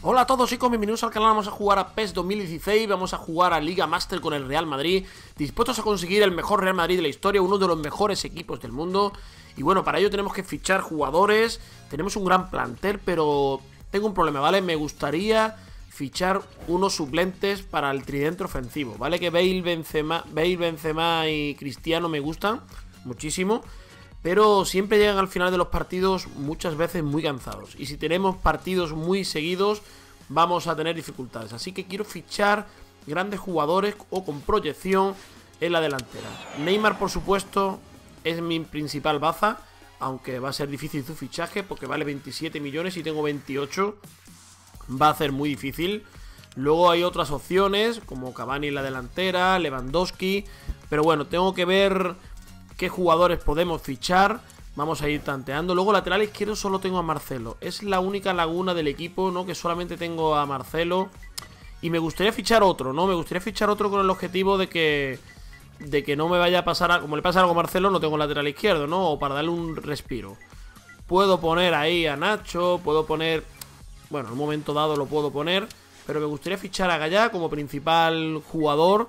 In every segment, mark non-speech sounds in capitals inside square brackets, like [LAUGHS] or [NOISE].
Hola a todos chicos, bienvenidos al canal, vamos a jugar a PES 2016, vamos a jugar a Liga Master con el Real Madrid Dispuestos a conseguir el mejor Real Madrid de la historia, uno de los mejores equipos del mundo Y bueno, para ello tenemos que fichar jugadores, tenemos un gran plantel, pero tengo un problema, ¿vale? Me gustaría fichar unos suplentes para el tridente ofensivo, ¿vale? Que Bale, Benzema, Bale, Benzema y Cristiano me gustan muchísimo pero siempre llegan al final de los partidos muchas veces muy cansados. Y si tenemos partidos muy seguidos, vamos a tener dificultades. Así que quiero fichar grandes jugadores o con proyección en la delantera. Neymar, por supuesto, es mi principal baza, aunque va a ser difícil su fichaje porque vale 27 millones y tengo 28. Va a ser muy difícil. Luego hay otras opciones como Cavani en la delantera, Lewandowski, pero bueno, tengo que ver qué jugadores podemos fichar. Vamos a ir tanteando. Luego lateral izquierdo solo tengo a Marcelo. Es la única laguna del equipo, ¿no? Que solamente tengo a Marcelo. Y me gustaría fichar otro, ¿no? Me gustaría fichar otro con el objetivo de que... De que no me vaya a pasar... A, como le pasa algo a Marcelo, no tengo lateral izquierdo, ¿no? O para darle un respiro. Puedo poner ahí a Nacho, puedo poner... Bueno, en un momento dado lo puedo poner. Pero me gustaría fichar a Gaya como principal jugador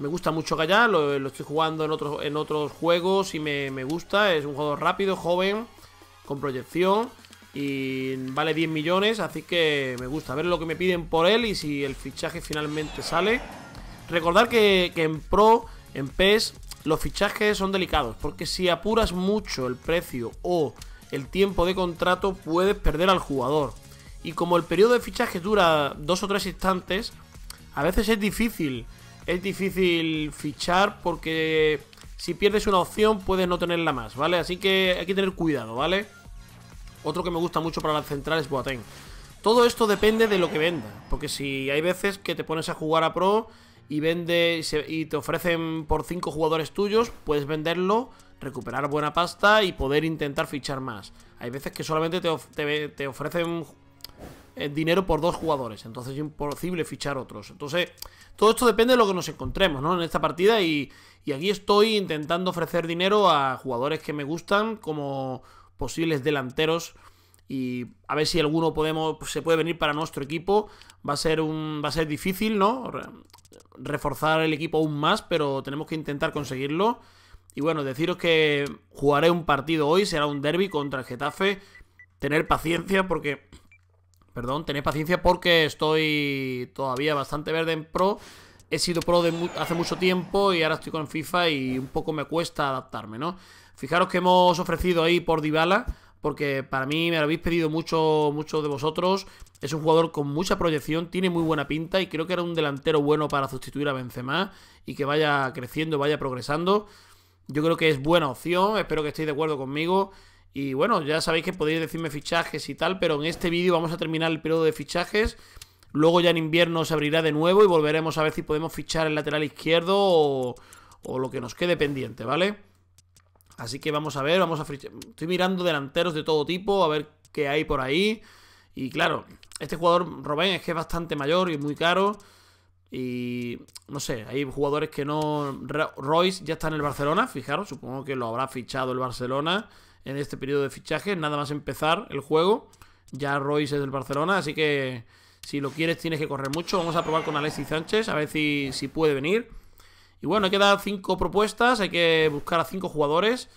me gusta mucho Gallar, lo, estoy jugando en otros, en otros juegos y me, gusta. Es un jugador rápido, joven, con proyección y vale 10 millones, así que me gusta. ver lo que me piden por él y si el fichaje finalmente sale. Recordar que, que, en Pro, en PES, los fichajes son delicados, porque si apuras mucho el precio o el tiempo de contrato, puedes perder al jugador. Y como el periodo de fichaje dura dos o tres instantes, a veces es difícil es difícil fichar porque si pierdes una opción puedes no tenerla más, ¿vale? Así que hay que tener cuidado, ¿vale? Otro que me gusta mucho para la central es Boateng. Todo esto depende de lo que venda, porque si hay veces que te pones a jugar a pro y vende y, te ofrecen por 5 jugadores tuyos, puedes venderlo, recuperar buena pasta y poder intentar fichar más. Hay veces que solamente te, te ofrecen eh, dinero por dos jugadores, entonces es imposible fichar otros. Entonces, todo esto depende de lo que nos encontremos ¿no? en esta partida y, aquí estoy intentando ofrecer dinero a jugadores que me gustan como posibles delanteros y a ver si alguno podemos se puede venir para nuestro equipo va a ser un va a ser difícil no reforzar el equipo aún más pero tenemos que intentar conseguirlo y bueno deciros que jugaré un partido hoy será un derby contra el Getafe tener paciencia porque Perdón, tened paciencia porque estoy todavía bastante verde en pro. He sido pro hace mucho tiempo y ahora estoy con FIFA y un poco me cuesta adaptarme, ¿no? Fijaros que hemos ofrecido ahí por Dybala, porque para mí me lo habéis pedido mucho, mucho de vosotros. Es un jugador con mucha proyección, tiene muy buena pinta y creo que era un delantero bueno para sustituir a Benzema y que vaya creciendo, vaya progresando. Yo creo que es buena opción, espero que estéis de acuerdo conmigo. Y bueno, ya sabéis que podéis decirme fichajes y tal, pero en este vídeo vamos a terminar el periodo de fichajes. Luego ya en invierno se abrirá de nuevo y volveremos a ver si podemos fichar el lateral izquierdo o, lo que nos quede pendiente, ¿vale? Así que vamos a ver, vamos a fichar. Estoy mirando delanteros de todo tipo, a ver qué hay por ahí. Y claro, este jugador, Robén, es que es bastante mayor y muy caro. Y no sé, hay jugadores que no... Royce ya está en el Barcelona, fijaros, supongo que lo habrá fichado el Barcelona en este periodo de fichaje. Nada más empezar el juego. Ya Royce es del Barcelona, así que si lo quieres tienes que correr mucho. Vamos a probar con Alexis Sánchez, a ver si, puede venir. Y bueno, hay que dar cinco propuestas, hay que buscar a cinco jugadores.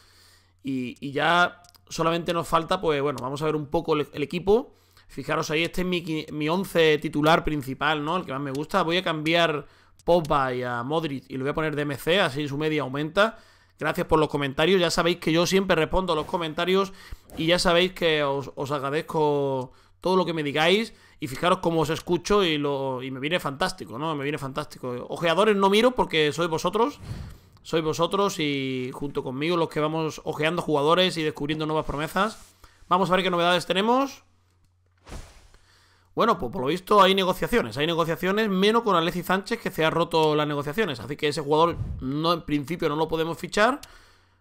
Y, ya solamente nos falta, pues bueno, vamos a ver un poco el, equipo. Fijaros ahí, este es mi, mi 11 titular principal, ¿no? El que más me gusta. Voy a cambiar y a Modric y lo voy a poner de MC, así su media aumenta. Gracias por los comentarios. Ya sabéis que yo siempre respondo a los comentarios y ya sabéis que os, agradezco todo lo que me digáis. Y fijaros cómo os escucho y, lo, y me viene fantástico, ¿no? Me viene fantástico. Ojeadores no miro porque sois vosotros. Sois vosotros y junto conmigo los que vamos ojeando jugadores y descubriendo nuevas promesas. Vamos a ver qué novedades tenemos. Bueno, pues por lo visto hay negociaciones, hay negociaciones, menos con Alexis Sánchez que se ha roto las negociaciones, así que ese jugador no en principio no lo podemos fichar.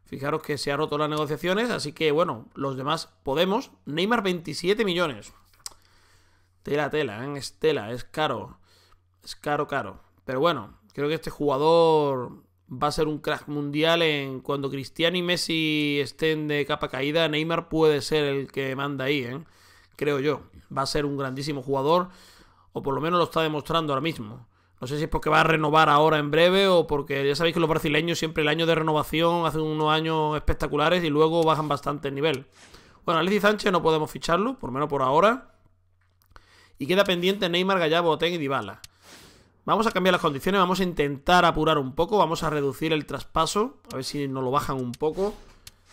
Fijaros que se ha roto las negociaciones, así que bueno, los demás podemos. Neymar 27 millones. Tela, tela, ¿eh? es tela, es caro. Es caro, caro. Pero bueno, creo que este jugador va a ser un crack mundial en cuando Cristiano y Messi estén de capa caída. Neymar puede ser el que manda ahí, ¿eh? creo yo. Va a ser un grandísimo jugador, o por lo menos lo está demostrando ahora mismo. No sé si es porque va a renovar ahora en breve o porque ya sabéis que los brasileños siempre el año de renovación hacen unos años espectaculares y luego bajan bastante el nivel. Bueno, Alexis Sánchez no podemos ficharlo, por lo menos por ahora. Y queda pendiente Neymar, Gallabo, Oten y Dybala. Vamos a cambiar las condiciones, vamos a intentar apurar un poco, vamos a reducir el traspaso, a ver si nos lo bajan un poco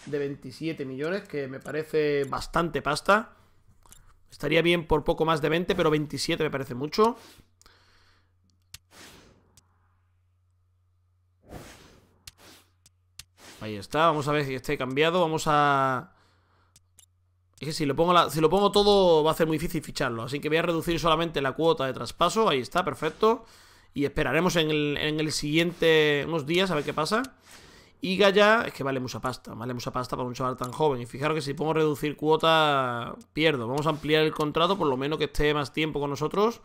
de 27 millones, que me parece bastante pasta. Estaría bien por poco más de 20, pero 27 me parece mucho. Ahí está, vamos a ver si esté cambiado. Vamos a... Es que si lo, pongo si lo pongo todo va a ser muy difícil ficharlo. Así que voy a reducir solamente la cuota de traspaso. Ahí está, perfecto. Y esperaremos en en el siguiente... unos días a ver qué pasa. Y Gaya, es que vale mucha pasta, vale mucha pasta para un chaval tan joven. Y fijaros que si pongo reducir cuota, pierdo. Vamos a ampliar el contrato, por lo menos que esté más tiempo con nosotros.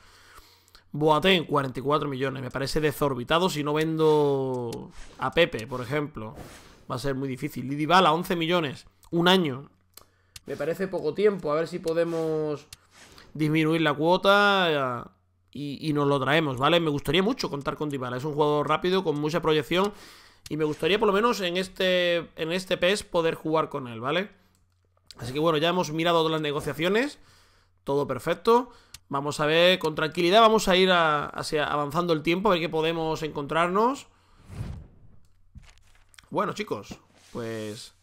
Boateng, 44 millones. Me parece desorbitado si no vendo a Pepe, por ejemplo. Va a ser muy difícil. Lidibala, 11 millones. Un año. Me parece poco tiempo. A ver si podemos disminuir la cuota eh, y, nos lo traemos, ¿vale? Me gustaría mucho contar con Dybala. Es un jugador rápido, con mucha proyección y me gustaría por lo menos en este, en este PES poder jugar con él, ¿vale? Así que bueno, ya hemos mirado todas las negociaciones. Todo perfecto. Vamos a ver, con tranquilidad vamos a ir hacia avanzando el tiempo, a ver qué podemos encontrarnos. Bueno, chicos, pues...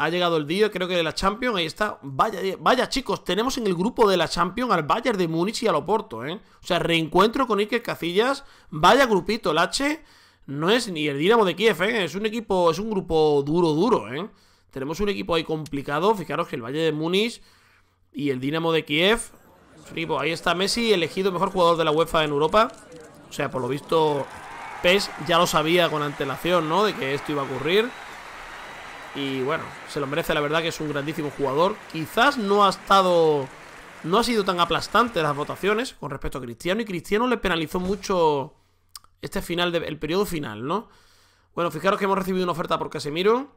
Ha llegado el día, creo que de la Champions, ahí está. Vaya, vaya chicos, tenemos en el grupo de la Champions al Bayern de Múnich y al Oporto, ¿eh? O sea, reencuentro con Iker Casillas. Vaya grupito, el H no es ni el Dinamo de Kiev, ¿eh? Es un equipo, es un grupo duro, duro, ¿eh? Tenemos un equipo ahí complicado. Fijaros que el Valle de Muniz y el Dinamo de Kiev. Ahí está Messi, elegido mejor jugador de la UEFA en Europa. O sea, por lo visto, PES ya lo sabía con antelación, ¿no? De que esto iba a ocurrir. Y bueno, se lo merece, la verdad que es un grandísimo jugador. Quizás no ha estado. No ha sido tan aplastante las votaciones con respecto a Cristiano. Y Cristiano le penalizó mucho este final, el periodo final, ¿no? Bueno, fijaros que hemos recibido una oferta por Casemiro.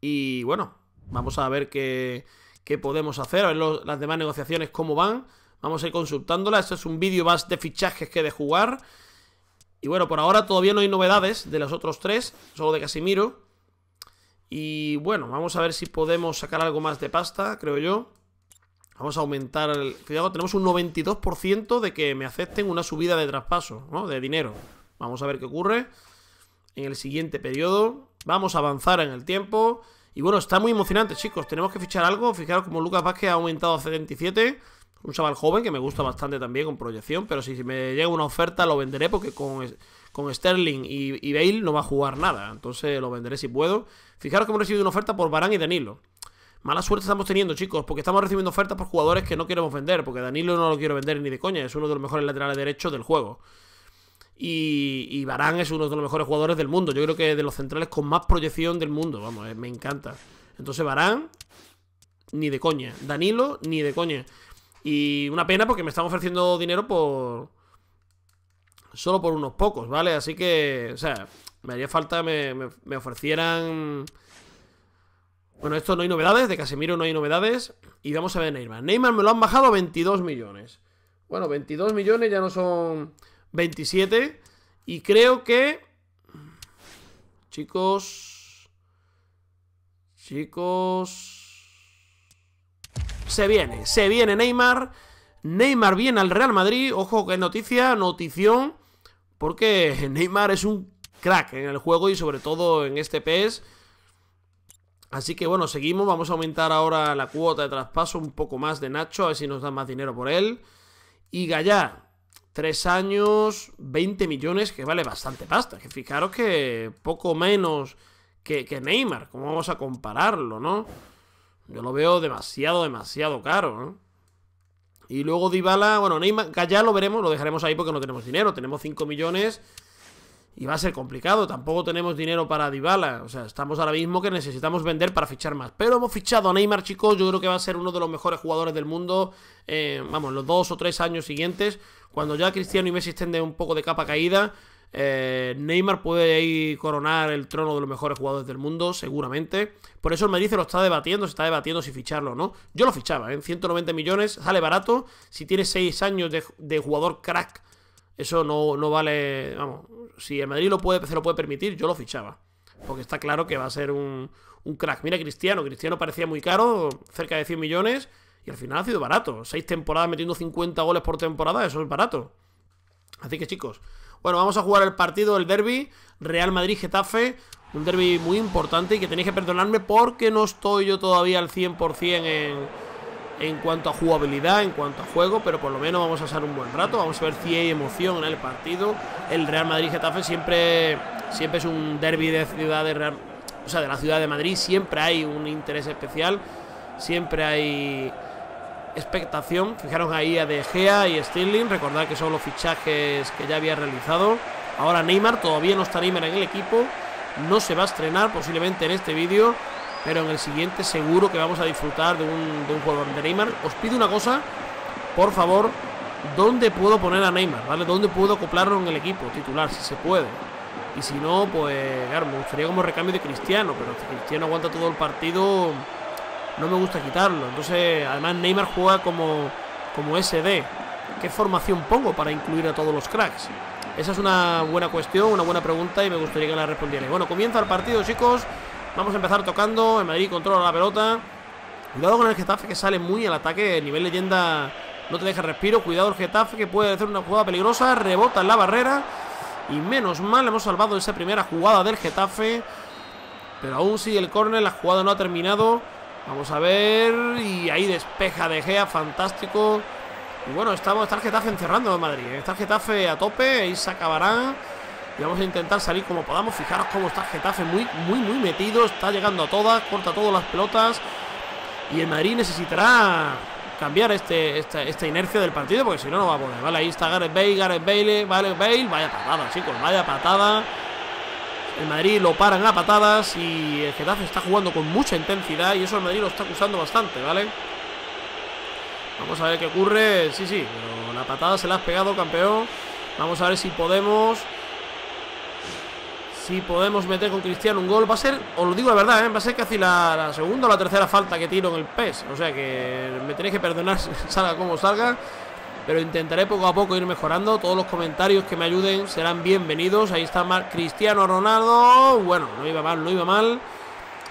Y bueno, vamos a ver qué, podemos hacer, a ver las demás negociaciones cómo van. Vamos a ir consultándolas. Esto es un vídeo más de fichajes que de jugar. Y bueno, por ahora todavía no hay novedades de los otros tres, solo de Casimiro Y bueno, vamos a ver si podemos sacar algo más de pasta, creo yo. Vamos a aumentar el... Cuidado, tenemos un 92% de que me acepten una subida de traspaso, ¿no? De dinero. Vamos a ver qué ocurre en el siguiente periodo. Vamos a avanzar en el tiempo. Y bueno, está muy emocionante, chicos. Tenemos que fichar algo. Fijaros como Lucas Vázquez ha aumentado a 77. Un chaval joven que me gusta bastante también con proyección. Pero si me llega una oferta lo venderé porque con, Sterling y, y Bale no va a jugar nada. Entonces lo venderé si puedo. Fijaros que hemos recibido una oferta por Barán y Danilo. Mala suerte estamos teniendo, chicos, porque estamos recibiendo ofertas por jugadores que no queremos vender, porque Danilo no lo quiero vender ni de coña, es uno de los mejores laterales derechos del juego. Y, y Barán es uno de los mejores jugadores del mundo, yo creo que de los centrales con más proyección del mundo, vamos, eh, me encanta. Entonces Barán, ni de coña. Danilo, ni de coña. Y una pena porque me están ofreciendo dinero por... Solo por unos pocos, ¿vale? Así que, o sea, me haría falta, me ofrecieran bueno, esto no hay novedades, de Casemiro no hay novedades. Y vamos a ver Neymar. Neymar me lo han bajado a 22 millones. Bueno, 22 millones ya no son 27. Y creo que... Chicos... Chicos... Se viene, se viene Neymar. Neymar viene al Real Madrid. Ojo que noticia, notición. Porque [LAUGHS] Neymar es un crack en el juego y sobre todo en este PS. Así que bueno, seguimos. Vamos a aumentar ahora la cuota de traspaso un poco más de Nacho, a ver si nos dan más dinero por él. Y Gallá, 3 años, 20 millones, que vale bastante pasta. Que fijaros que poco menos que, Neymar. ¿Cómo vamos a compararlo, no? Yo lo veo demasiado, demasiado caro, ¿no? Y luego Dybala, bueno, Neymar, Gallá lo veremos, lo dejaremos ahí porque no tenemos dinero. Tenemos 5 millones y va a ser complicado. Tampoco tenemos dinero para Dybala. O sea, estamos ahora mismo que necesitamos vender para fichar más. Pero hemos fichado a Neymar, chicos. Yo creo que va a ser uno de los mejores jugadores del mundo. Vamos, eh, vamos, los dos o tres años siguientes. Cuando ya Cristiano y Messi estén de un poco de capa caída. Eh, Neymar puede ahí coronar el trono de los mejores jugadores del mundo, seguramente. Por eso el Madrid se lo está debatiendo, se está debatiendo si ficharlo o no. Yo lo fichaba, en ¿eh? 190 millones, sale barato. Si tiene 6 años de jugador crack eso no, vale. Vamos, si el Madrid lo puede, se lo puede permitir, yo lo fichaba. Porque está claro que va a ser un, crack. Mira, Cristiano. Cristiano parecía muy caro, cerca de 100 millones. Y al final ha sido barato. Seis temporadas metiendo 50 goles por temporada, eso es barato. Así que chicos, bueno, vamos a jugar el partido, del derby, Real Madrid-Getafe. Un derby muy importante y que tenéis que perdonarme porque no estoy yo todavía al 100% en en cuanto a jugabilidad, en cuanto a juego, pero por lo menos vamos a pasar un buen rato, vamos a ver si hay emoción en el partido. El Real Madrid-Getafe siempre, siempre es un derby de ciudad o sea, de la ciudad de Madrid, siempre hay un interés especial, siempre hay expectación. Fijaros ahí a De Gea y Sterling, recordad que son los fichajes que ya había realizado. Ahora Neymar, todavía no está Neymar en el equipo, no se va a estrenar posiblemente en este vídeo, pero en el siguiente seguro que vamos a disfrutar de un, de un jugador de Neymar. Os pido una cosa, por favor, ¿dónde puedo poner a Neymar? ¿Vale? ¿Dónde puedo acoplarlo en el equipo titular, si se puede? Y si no, pues claro, me gustaría como recambio de Cristiano, pero Cristiano aguanta todo el partido, no me gusta quitarlo. Entonces, además Neymar juega como, como SD. ¿Qué formación pongo para incluir a todos los cracks? Esa es una buena cuestión, una buena pregunta y me gustaría que la respondierais. Bueno, comienza el partido, chicos. Vamos a empezar tocando. El Madrid controla la pelota. Cuidado con el Getafe que sale muy al ataque. nivel leyenda no te deja respiro. Cuidado el Getafe que puede hacer una jugada peligrosa. Rebota en la barrera. Y menos mal hemos salvado esa primera jugada del Getafe. Pero aún sigue el córner. La jugada no ha terminado. Vamos a ver. Y ahí despeja de Gea. Fantástico. Y bueno, estamos. está el Getafe encerrando en Madrid. ¿eh? Está el Getafe a tope. Ahí se acabará. Y vamos a intentar salir como podamos. Fijaros cómo está Getafe muy, muy, muy metido. Está llegando a todas, corta todas las pelotas. Y el Madrid necesitará cambiar este, esta, inercia del partido porque si no, no va a poder. Vale, ahí está Gareth Bale, Gareth Bale, vale Bale. Vaya patada, chicos, vaya patada. El Madrid lo paran a patadas y el Getafe está jugando con mucha intensidad y eso el Madrid lo está acusando bastante, ¿vale? Vamos a ver qué ocurre. Sí, sí, la patada se la has pegado, campeón. Vamos a ver si podemos si podemos meter con Cristiano un gol, va a ser, os lo digo la verdad, ¿eh? va a ser casi la, segunda o la tercera falta que tiro en el PES. O sea que me tenéis que perdonar, [LAUGHS] salga como salga. Pero intentaré poco a poco ir mejorando. Todos los comentarios que me ayuden serán bienvenidos. Ahí está Cristiano Ronaldo. Bueno, no iba mal, no iba mal.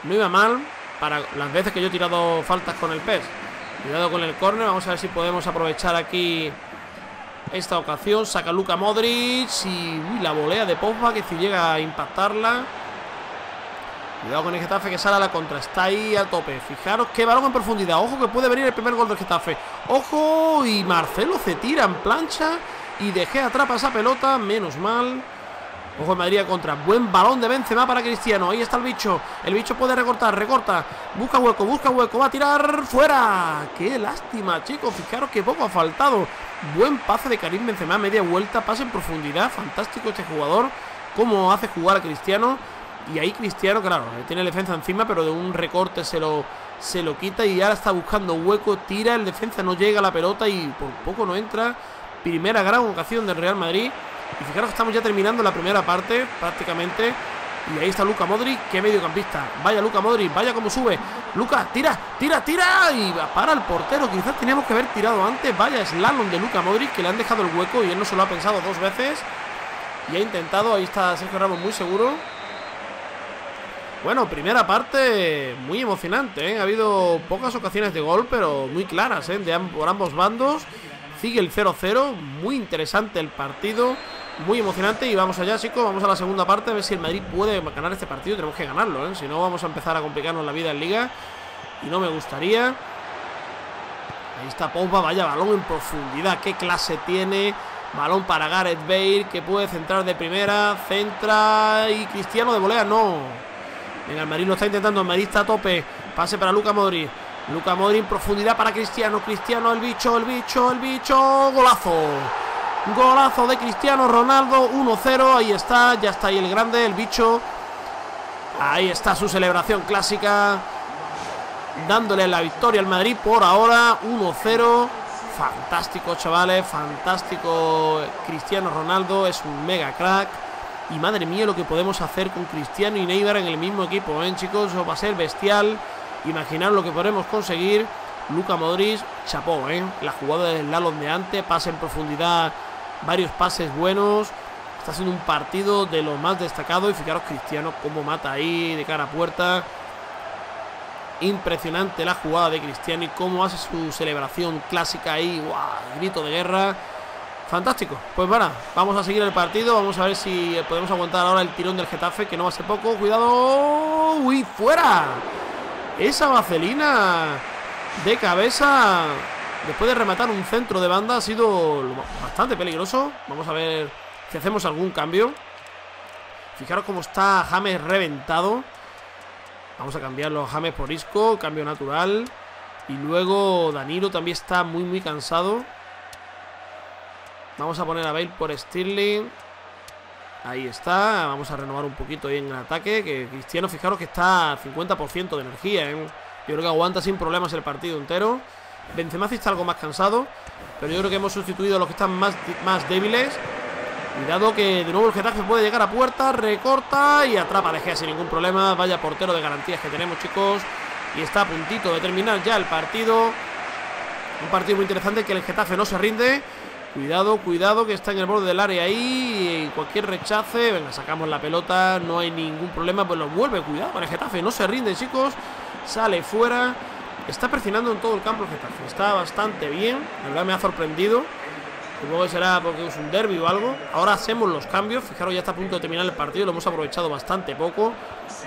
No iba mal para las veces que yo he tirado faltas con el PES. Cuidado con el córner. Vamos a ver si podemos aprovechar aquí esta ocasión. Saca Luca Modric y la volea de Pogba que si llega a impactarla. Cuidado con el Getafe que sale a la contra. Está ahí a tope. Fijaros qué balón en profundidad. Ojo que puede venir el primer gol del Getafe. Ojo y Marcelo se tira en plancha y dejé atrapa esa pelota. Menos mal. Ojo de Madrid contra. Buen balón de Benzema para Cristiano. Ahí está el bicho. El bicho puede recortar, recorta. Busca hueco, busca hueco. Va a tirar fuera. Qué lástima, chicos. Fijaros qué poco ha faltado. Buen pase de Karim Benzema, media vuelta, pase en profundidad. Fantástico este jugador. Cómo hace jugar a Cristiano. Y ahí Cristiano, claro, eh, tiene defensa encima, pero de un recorte se lo, se lo quita y ahora está buscando hueco, tira, el defensa no llega a la pelota y por poco no entra. Primera gran ocasión del Real Madrid. Y fijaros estamos ya terminando la primera parte prácticamente. Y ahí está Luca Modric, que mediocampista. Vaya Luca Modric, vaya como sube. Luca, tira, tira, tira. Y para el portero. Quizás teníamos que haber tirado antes. Vaya slalom de Luca Modric, que le han dejado el hueco y él no se lo ha pensado dos veces. Y ha intentado, ahí está Sergio Ramos muy seguro. Bueno, primera parte muy emocionante. ¿eh? Ha habido pocas ocasiones de gol, pero muy claras ¿eh? de, por ambos bandos. Sigue el 0-0. Muy interesante el partido muy emocionante y vamos allá, chicos, vamos a la segunda parte a ver si el Madrid puede ganar este partido, tenemos que ganarlo, ¿eh? si no vamos a empezar a complicarnos la vida en liga y no me gustaría. Ahí está Pogba, vaya balón en profundidad, qué clase tiene, balón para Gareth Bale que puede centrar de primera, centra y Cristiano de volea, no. Venga, el Madrid lo está intentando, el Madrid está a tope, pase para Luca Modri Luca Modri en profundidad para Cristiano, Cristiano, el bicho, el bicho, el bicho, golazo. Golazo de Cristiano Ronaldo, 1-0. Ahí está, ya está ahí el grande, el bicho. Ahí está su celebración clásica. Dándole la victoria al Madrid por ahora, 1-0. Fantástico, chavales, fantástico Cristiano Ronaldo, es un mega crack. Y madre mía lo que podemos hacer con Cristiano y Neymar en el mismo equipo, ¿eh, chicos? Eso va a ser bestial. Imaginar lo que podremos conseguir. Luca Modric, chapó, ¿eh? La jugada del Lalon de antes, pase en profundidad varios pases buenos. Está siendo un partido de lo más destacado. Y fijaros Cristiano cómo mata ahí de cara a puerta. Impresionante la jugada de Cristiano y cómo hace su celebración clásica ahí. guau, Grito de guerra. Fantástico. Pues bueno, vamos a seguir el partido. Vamos a ver si podemos aguantar ahora el tirón del Getafe, que no va a ser poco. Cuidado. ¡Uy! ¡Fuera! Esa vaselina de cabeza Después de rematar un centro de banda ha sido bastante peligroso. Vamos a ver si hacemos algún cambio. Fijaros cómo está James reventado. Vamos a cambiarlo James por Isco, cambio natural. Y luego Danilo también está muy, muy cansado. Vamos a poner a Bale por Stirling. Ahí está. Vamos a renovar un poquito ahí en el ataque. Que Cristiano, fijaros que está a 50% de energía. ¿eh? Yo creo que aguanta sin problemas el partido entero. Benzema está algo más cansado Pero yo creo que hemos sustituido a los que están más, débiles Cuidado que de nuevo el Getafe puede llegar a puerta Recorta y atrapa de Gea sin ningún problema Vaya portero de garantías que tenemos chicos Y está a puntito de terminar ya el partido Un partido muy interesante que el Getafe no se rinde Cuidado, cuidado que está en el borde del área ahí y cualquier rechace, venga, sacamos la pelota, no hay ningún problema, pues lo vuelve, cuidado, con el Getafe no se rinde, chicos. Sale fuera Está presionando en todo el campo el Getafe. Está bastante bien. La verdad me ha sorprendido. Supongo que será porque es un derby o algo. Ahora hacemos los cambios. Fijaros, ya está a punto de terminar el partido. Lo hemos aprovechado bastante poco.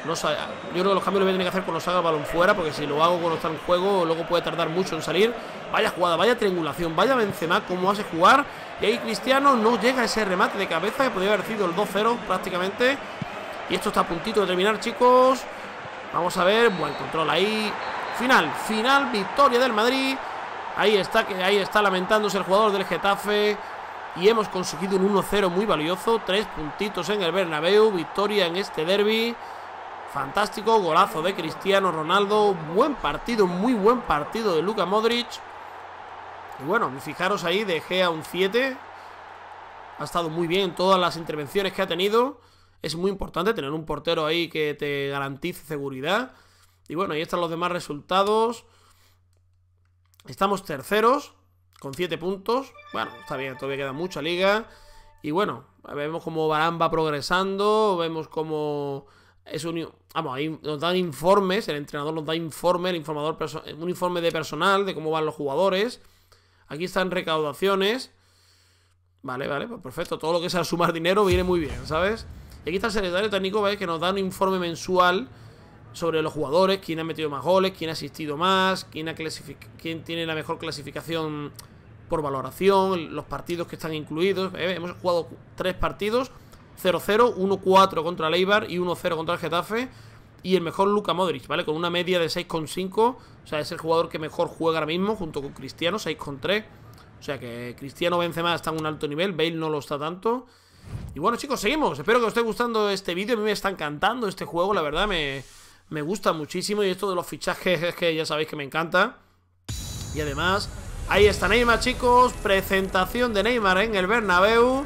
No yo creo que los cambios lo voy a tener que hacer cuando salga el balón fuera. Porque si lo hago cuando está en juego, luego puede tardar mucho en salir. Vaya jugada, vaya triangulación, vaya Benzema, cómo hace jugar. Y ahí Cristiano no llega a ese remate de cabeza que podría haber sido el 2-0 prácticamente. Y esto está a puntito de terminar, chicos. Vamos a ver, buen control ahí Final, final, victoria del Madrid. Ahí está, que ahí está lamentándose el jugador del Getafe. Y hemos conseguido un 1-0 muy valioso. Tres puntitos en el Bernabéu. Victoria en este derby. Fantástico. Golazo de Cristiano Ronaldo. Buen partido, muy buen partido de Luka Modric. Y bueno, fijaros ahí, dejé a un 7. Ha estado muy bien en todas las intervenciones que ha tenido. Es muy importante tener un portero ahí que te garantice seguridad. Y bueno, ahí están los demás resultados. Estamos terceros, con 7 puntos. Bueno, está bien, todavía queda mucha liga. Y bueno, vemos cómo Barán va progresando, vemos cómo es un... Vamos, ahí nos dan informes, el entrenador nos da informe, el informador un informe de personal, de cómo van los jugadores. Aquí están recaudaciones. Vale, vale, pues perfecto. Todo lo que sea sumar dinero viene muy bien, ¿sabes? Y aquí está el secretario técnico, ¿veis? Que nos da un informe mensual sobre los jugadores, quién ha metido más goles, quién ha asistido más, quién, ha quién tiene la mejor clasificación por valoración, los partidos que están incluidos. Eh, hemos jugado tres partidos, 0-0, 1-4 contra Leibar y 1-0 contra el Getafe. Y el mejor Luca Modric, ¿vale? Con una media de 6,5. O sea, es el jugador que mejor juega ahora mismo, junto con Cristiano, 6,3. O sea que Cristiano vence más, está en un alto nivel, Bale no lo está tanto. Y bueno, chicos, seguimos. Espero que os esté gustando este vídeo. A mí me está encantando este juego, la verdad. Me, me gusta muchísimo. Y esto de los fichajes es que ya sabéis que me encanta. Y además, ahí está Neymar, chicos. Presentación de Neymar en el Bernabéu.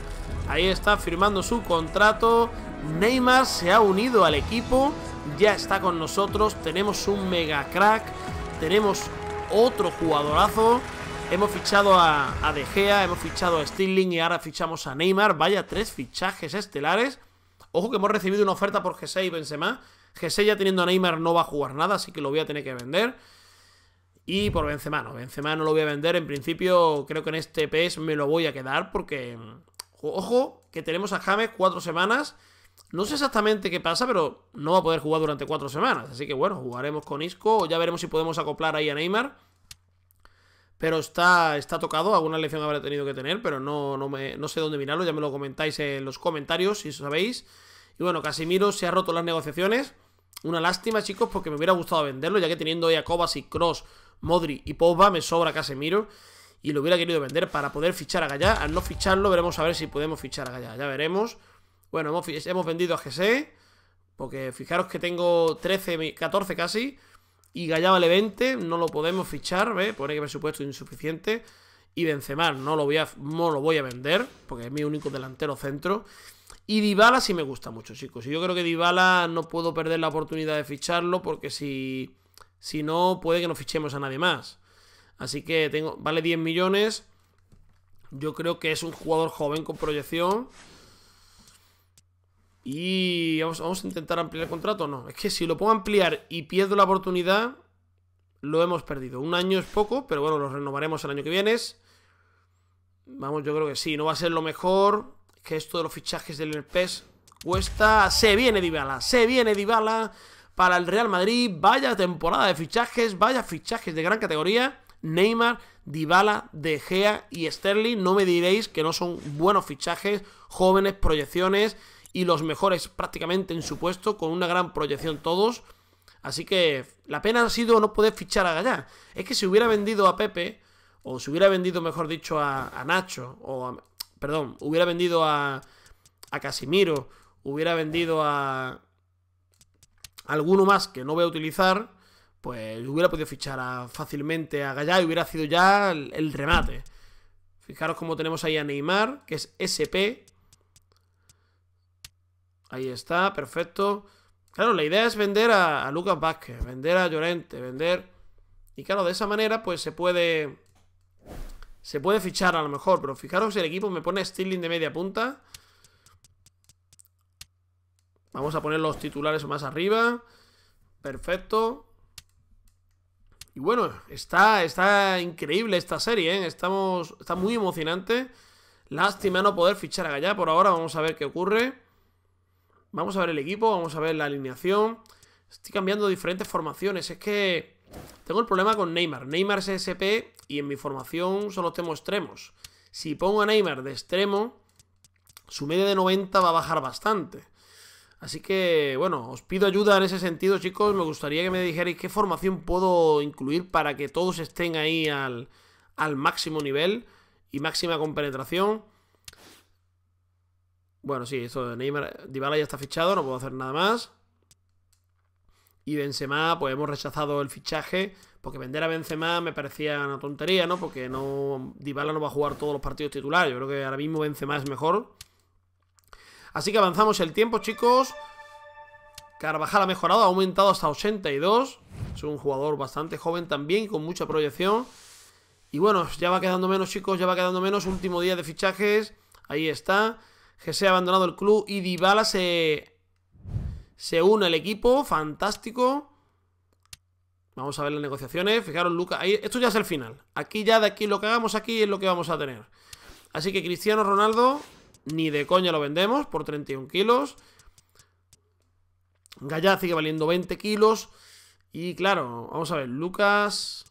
Ahí está firmando su contrato. Neymar se ha unido al equipo. Ya está con nosotros. Tenemos un mega crack. Tenemos otro jugadorazo. Hemos fichado a, De Gea, hemos fichado a Stirling y ahora fichamos a Neymar. Vaya, tres fichajes estelares. Ojo que hemos recibido una oferta por G6 y Benzema Gese ya teniendo a Neymar no va a jugar nada, así que lo voy a tener que vender. Y por Benzema, no, Benzema lo voy a vender. En principio, creo que en este PES me lo voy a quedar porque... Mm, ojo, que tenemos a James cuatro semanas. No sé exactamente qué pasa, pero no va a poder jugar durante cuatro semanas. Así que bueno, jugaremos con Isco. Ya veremos si podemos acoplar ahí a Neymar. Pero está, está tocado, alguna lección habrá tenido que tener, pero no, no, no sé dónde mirarlo, ya me lo comentáis en los comentarios si sabéis. Y bueno, Casimiro se ha roto las negociaciones. Una lástima, chicos, porque me hubiera gustado venderlo, ya que teniendo ahí a y Cross, Modri y Pogba, me sobra Casemiro. Y lo hubiera querido vender para poder fichar a Gallá. Al no ficharlo, veremos a ver si podemos fichar a Gallá. Ya veremos. Bueno, hemos, hemos vendido a GC. Porque fijaros que tengo 13, 14 casi. Y Gallá vale 20. No lo podemos fichar, ¿ves? Pone que supuesto insuficiente. Y Benzema no lo voy a, no lo voy a vender. Porque es mi único delantero centro. Y Dybala sí me gusta mucho, chicos. Y yo creo que Dybala no puedo perder la oportunidad de ficharlo porque si, si no, puede que no fichemos a nadie más. Así que tengo, vale 10 millones. Yo creo que es un jugador joven con proyección. Y vamos, vamos a intentar ampliar el contrato. No, es que si lo puedo ampliar y pierdo la oportunidad, lo hemos perdido. Un año es poco, pero bueno, lo renovaremos el año que viene. Vamos, yo creo que sí, no va a ser lo mejor que esto de los fichajes del PES cuesta... Se viene Dybala, se viene Dybala para el Real Madrid. Vaya temporada de fichajes, vaya fichajes de gran categoría. Neymar, Dybala, De Gea y Sterling. No me diréis que no son buenos fichajes, jóvenes, proyecciones y los mejores prácticamente en su puesto, con una gran proyección todos. Así que la pena ha sido no poder fichar a Gallá. Es que si hubiera vendido a Pepe, o si hubiera vendido, mejor dicho, a, a Nacho, o a, Perdón, hubiera vendido a, Casimiro, hubiera vendido a alguno más que no voy a utilizar, pues hubiera podido fichar fácilmente a Gallá y hubiera sido ya el, remate. Fijaros cómo tenemos ahí a Neymar, que es SP. Ahí está, perfecto. Claro, la idea es vender a, a, Lucas Vázquez, vender a Llorente, vender... Y claro, de esa manera pues se puede... Se puede fichar a lo mejor, pero fijaros el equipo me pone Stealing de media punta. Vamos a poner los titulares más arriba. Perfecto. Y bueno, está, está increíble esta serie, ¿eh? Estamos, está muy emocionante. Lástima no poder fichar a Gallá por ahora. Vamos a ver qué ocurre. Vamos a ver el equipo, vamos a ver la alineación. Estoy cambiando diferentes formaciones. Es que tengo el problema con Neymar. Neymar es SP y en mi formación solo tengo extremos. Si pongo a Neymar de extremo, su media de 90 va a bajar bastante. Así que, bueno, os pido ayuda en ese sentido, chicos. Me gustaría que me dijerais qué formación puedo incluir para que todos estén ahí al, máximo nivel y máxima compenetración. Bueno, sí, esto de Neymar, Dybala ya está fichado, no puedo hacer nada más y Benzema, pues hemos rechazado el fichaje, porque vender a Benzema me parecía una tontería, ¿no? Porque no Dybala no va a jugar todos los partidos titulares, yo creo que ahora mismo Benzema es mejor. Así que avanzamos el tiempo, chicos. Carvajal ha mejorado, ha aumentado hasta 82. Es un jugador bastante joven también, con mucha proyección. Y bueno, ya va quedando menos, chicos, ya va quedando menos. Último día de fichajes, ahí está. Gese ha abandonado el club y Dybala se se une al equipo, fantástico. Vamos a ver las negociaciones. Fijaros, Lucas. esto ya es el final. Aquí ya, de aquí, lo que hagamos aquí es lo que vamos a tener. Así que Cristiano Ronaldo, ni de coña lo vendemos por 31 kilos. Gallá sigue valiendo 20 kilos. Y claro, vamos a ver, Lucas.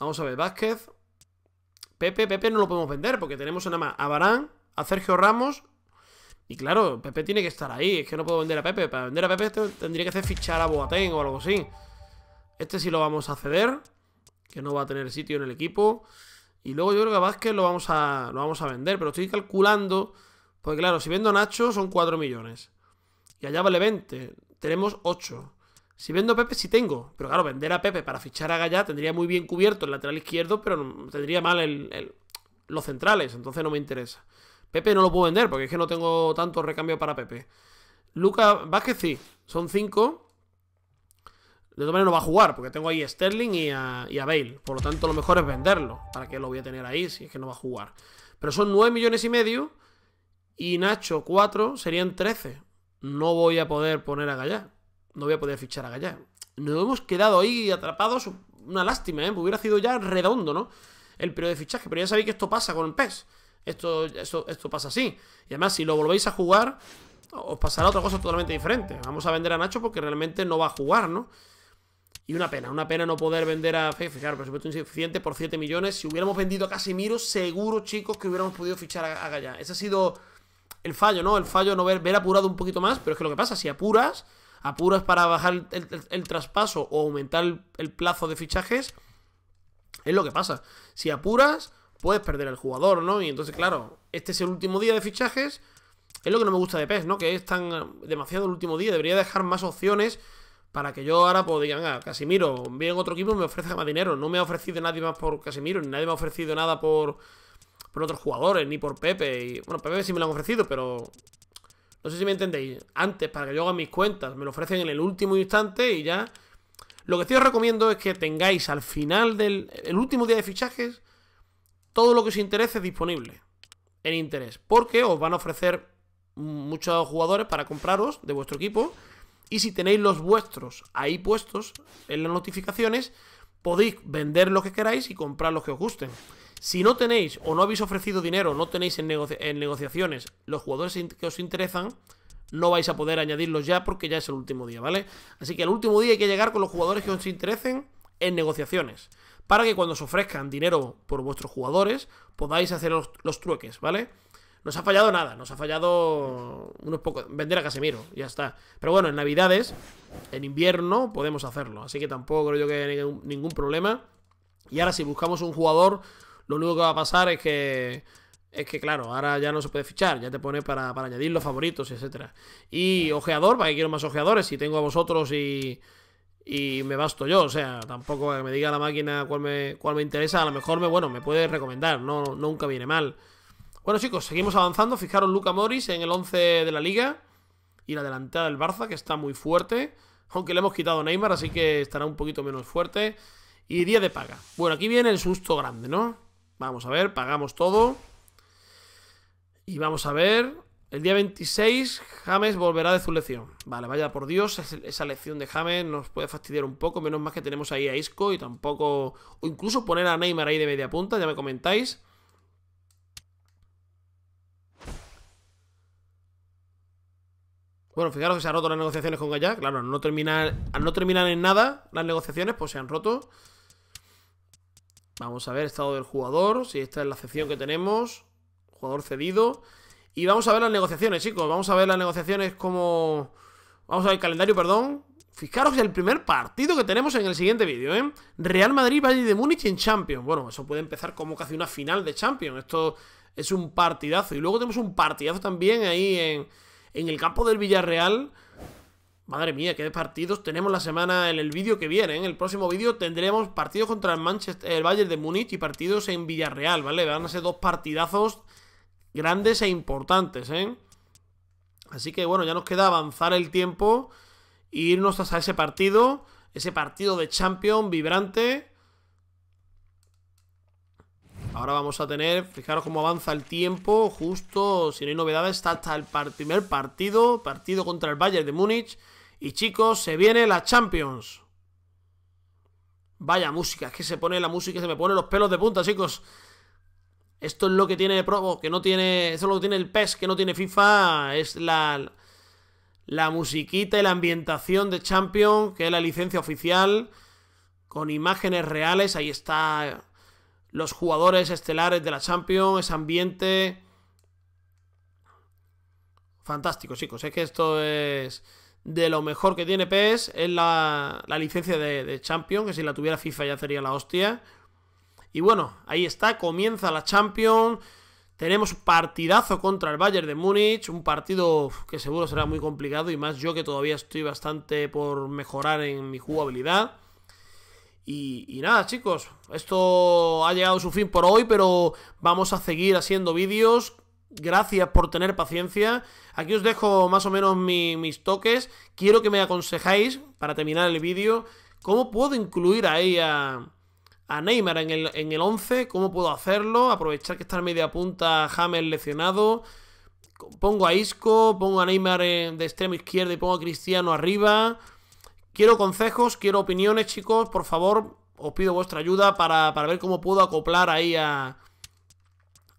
Vamos a ver, Vázquez. Pepe, Pepe no lo podemos vender porque tenemos nada más a Barán, a Sergio Ramos y claro, Pepe tiene que estar ahí. Es que no puedo vender a Pepe. Para vender a Pepe tendría que hacer fichar a Boateng o algo así. Este sí lo vamos a ceder. Que no va a tener sitio en el equipo. Y luego yo creo que a Vázquez lo vamos a, lo vamos a vender. Pero estoy calculando. Porque claro, si vendo a Nacho son 4 millones. Y allá vale 20. Tenemos 8. Si vendo a Pepe, sí tengo. Pero claro, vender a Pepe para fichar a Gaya tendría muy bien cubierto el lateral izquierdo, pero tendría mal los centrales. Entonces no me interesa. Pepe no lo puedo vender porque es que no tengo tanto recambio para Pepe. Lucas Vázquez sí, son 5. De todas maneras no va a jugar porque tengo ahí a Sterling y a, Bale. Por lo tanto, lo mejor es venderlo. ¿Para que lo voy a tener ahí si es que no va a jugar? Pero son nueve millones y medio y Nacho 4 serían 13. No voy a poder poner a Gallá. No voy a poder fichar a Gallá. Nos hemos quedado ahí atrapados. Una lástima, ¿eh? Hubiera sido ya redondo, ¿no? El periodo de fichaje. Pero ya sabéis que esto pasa con el PES. Esto, esto pasa así. Y además, si lo volvéis a jugar, os pasará otra cosa totalmente diferente. Vamos a vender a Nacho porque realmente no va a jugar, ¿no? Y una pena, una pena no poder vender a Fijaros, presupuesto insuficiente por 7 millones. Si hubiéramos vendido a Casimiro, seguro, chicos, que hubiéramos podido fichar a, a Ese ha sido el fallo, ¿no? El fallo no ver, apurado un poquito más, pero es que lo que pasa, si apuras, apuras para bajar el traspaso o aumentar el plazo de fichajes, es lo que pasa. Si apuras puedes perder al jugador, ¿no? Y entonces, claro, este es el último día de fichajes. Es lo que no me gusta de PES, ¿no? Que es tan eh, demasiado el último día. Debería dejar más opciones para que yo ahora pues digan, ah, Casimiro, viene otro equipo y me ofrece más dinero. No me ha ofrecido nadie más por Casimiro, ni nadie me ha ofrecido nada por, por otros jugadores, ni por Pepe. Y, bueno, Pepe sí me lo han ofrecido, pero no sé si me entendéis. Antes, para que yo haga mis cuentas, me lo ofrecen en el último instante y ya. Lo que sí os recomiendo es que tengáis al final del el último día de fichajes todo lo que os interese es disponible en interés, porque os van a ofrecer muchos jugadores para compraros de vuestro equipo. Y si tenéis los vuestros ahí puestos en las notificaciones, podéis vender lo que queráis y comprar los que os gusten. Si no tenéis o no habéis ofrecido dinero, no tenéis en, negociaciones los jugadores que os interesan, no vais a poder añadirlos ya porque ya es el último día, ¿vale? Así que al último día hay que llegar con los jugadores que os interesen en negociaciones, para que cuando os ofrezcan dinero por vuestros jugadores podáis hacer los, trueques, ¿vale? Nos ha fallado nada, nos ha fallado unos pocos. Vender a Casemiro, ya está. Pero bueno, en Navidades, en invierno, podemos hacerlo. Así que tampoco creo yo que haya ningún problema. Y ahora, si buscamos un jugador, lo único que va a pasar es que. Es que claro, ahora ya no se puede fichar, ya te pone para, para añadir los favoritos, etcétera. Y ojeador, para quiero más ojeadores, si tengo a vosotros y y me basto yo. O sea, tampoco que me diga la máquina cuál me, cuál me interesa. A lo mejor me, bueno, me puede recomendar, no, nunca viene mal. Bueno, chicos, seguimos avanzando. Fijaros Luca Morris en el 11 de la liga y la delantera del Barça, que está muy fuerte. Aunque le hemos quitado Neymar, así que estará un poquito menos fuerte. Y día de paga. Bueno, aquí viene el susto grande, ¿no? Vamos a ver, pagamos todo. Y vamos a ver. El día 26, James volverá de su lección. Vale, vaya por Dios, esa lección de James nos puede fastidiar un poco, menos más que tenemos ahí a Isco y tampoco... O incluso poner a Neymar ahí de media punta, ya me comentáis. Bueno, fijaros que se han roto las negociaciones con Gallá. Claro, al no, terminar, no en nada las negociaciones, pues se han roto. Vamos a ver estado del jugador, si esta es la sección que tenemos. Jugador cedido. Y vamos a ver las negociaciones, chicos. Vamos a ver las negociaciones como... Vamos a ver el calendario, perdón. Fijaros el primer partido que tenemos en el siguiente vídeo, ¿eh? Real Madrid, Valle de Múnich en Champions. Bueno, eso puede empezar como casi una final de Champions. Esto es un partidazo. Y luego tenemos un partidazo también ahí en, en el campo del Villarreal. Madre mía, qué partidos tenemos la semana en el vídeo que viene. ¿eh? En el próximo vídeo tendremos partidos contra el Manchester, el Bayern de Múnich y partidos en Villarreal, ¿vale? Van a ser dos partidazos grandes e importantes, ¿eh? Así que bueno, ya nos queda avanzar el tiempo e irnos hasta ese partido, ese partido de Champions vibrante. Ahora vamos a tener, fijaros cómo avanza el tiempo, justo, si no hay novedades, está hasta el primer partido, partido contra el Bayern de Múnich. Y chicos, se viene la Champions. Vaya música, es que se pone la música, se me ponen los pelos de punta, chicos. Esto es lo que tiene que no tiene. Eso lo tiene el PES, que no tiene FIFA. Es la. La musiquita y la ambientación de Champion, que es la licencia oficial. Con imágenes reales. Ahí está. Los jugadores estelares de la Champion. Ese ambiente. Fantástico, chicos. Es que esto es. De lo mejor que tiene PES. Es la, la licencia de, de Champion. Que si la tuviera FIFA ya sería la hostia. Y bueno, ahí está, comienza la Champions. Tenemos partidazo contra el Bayern de Múnich, un partido que seguro será muy complicado y más yo que todavía estoy bastante por mejorar en mi jugabilidad. Y, nada, chicos, esto ha llegado a su fin por hoy, pero vamos a seguir haciendo vídeos. Gracias por tener paciencia. Aquí os dejo más o menos mis toques. Quiero que me aconsejáis, para terminar el vídeo, cómo puedo incluir ahí a a Neymar en el, en 11, cómo puedo hacerlo, aprovechar que está en media punta James lesionado, pongo a Isco, pongo a Neymar de extremo izquierdo y pongo a Cristiano arriba. Quiero consejos, quiero opiniones, chicos, por favor, os pido vuestra ayuda para, ver cómo puedo acoplar ahí a,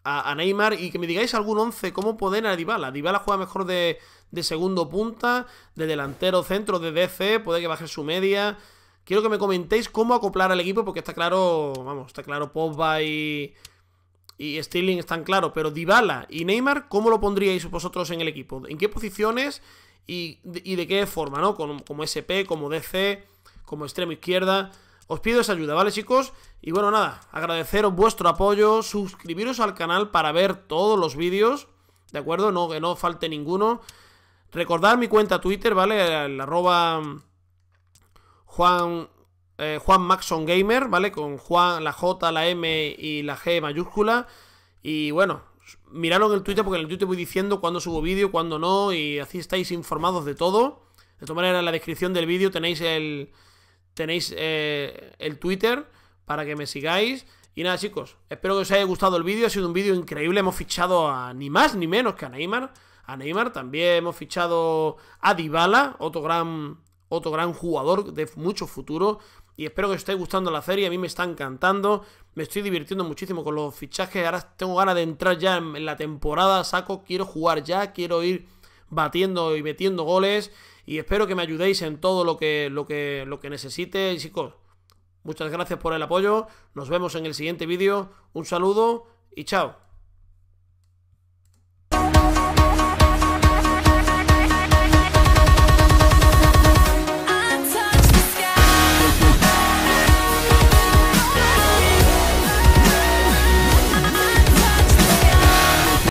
a, Neymar y que me digáis algún 11, cómo pueden a Dybala. Dybala juega mejor de, de segundo punta, de delantero centro, de DC, puede que baje su media. Quiero que me comentéis cómo acoplar al equipo, porque está claro, vamos, está claro Pogba y, y Sterling están claros, pero Dybala y Neymar, ¿cómo lo pondríais vosotros en el equipo? ¿En qué posiciones y, de qué forma, no? Como, SP, como DC, como extremo izquierda... Os pido esa ayuda, ¿vale, chicos? Y bueno, nada, agradeceros vuestro apoyo, suscribiros al canal para ver todos los vídeos, ¿de acuerdo? No, que no falte ninguno. Recordad mi cuenta Twitter, ¿vale? El arroba Juan, eh, Juan Maxon Gamer, ¿vale? Con Juan, la J, la M y la G mayúscula. Y bueno, miradlo en el Twitter porque en el Twitter voy diciendo cuándo subo vídeo, cuándo no, y así estáis informados de todo. De todas maneras, en la descripción del vídeo tenéis el, tenéis, eh, el Twitter para que me sigáis. Y nada, chicos, espero que os haya gustado el vídeo. Ha sido un vídeo increíble. Hemos fichado a ni más ni menos que a Neymar. A Neymar también hemos fichado a Dybala, otro gran otro gran jugador de mucho futuro. Y espero que os esté gustando la serie, a mí me está encantando, me estoy divirtiendo muchísimo con los fichajes, ahora tengo ganas de entrar ya en la temporada, saco, quiero jugar ya, quiero ir batiendo y metiendo goles y espero que me ayudéis en todo lo que, lo que, lo que necesite, chicos. Muchas gracias por el apoyo, nos vemos en el siguiente vídeo, un saludo y chao.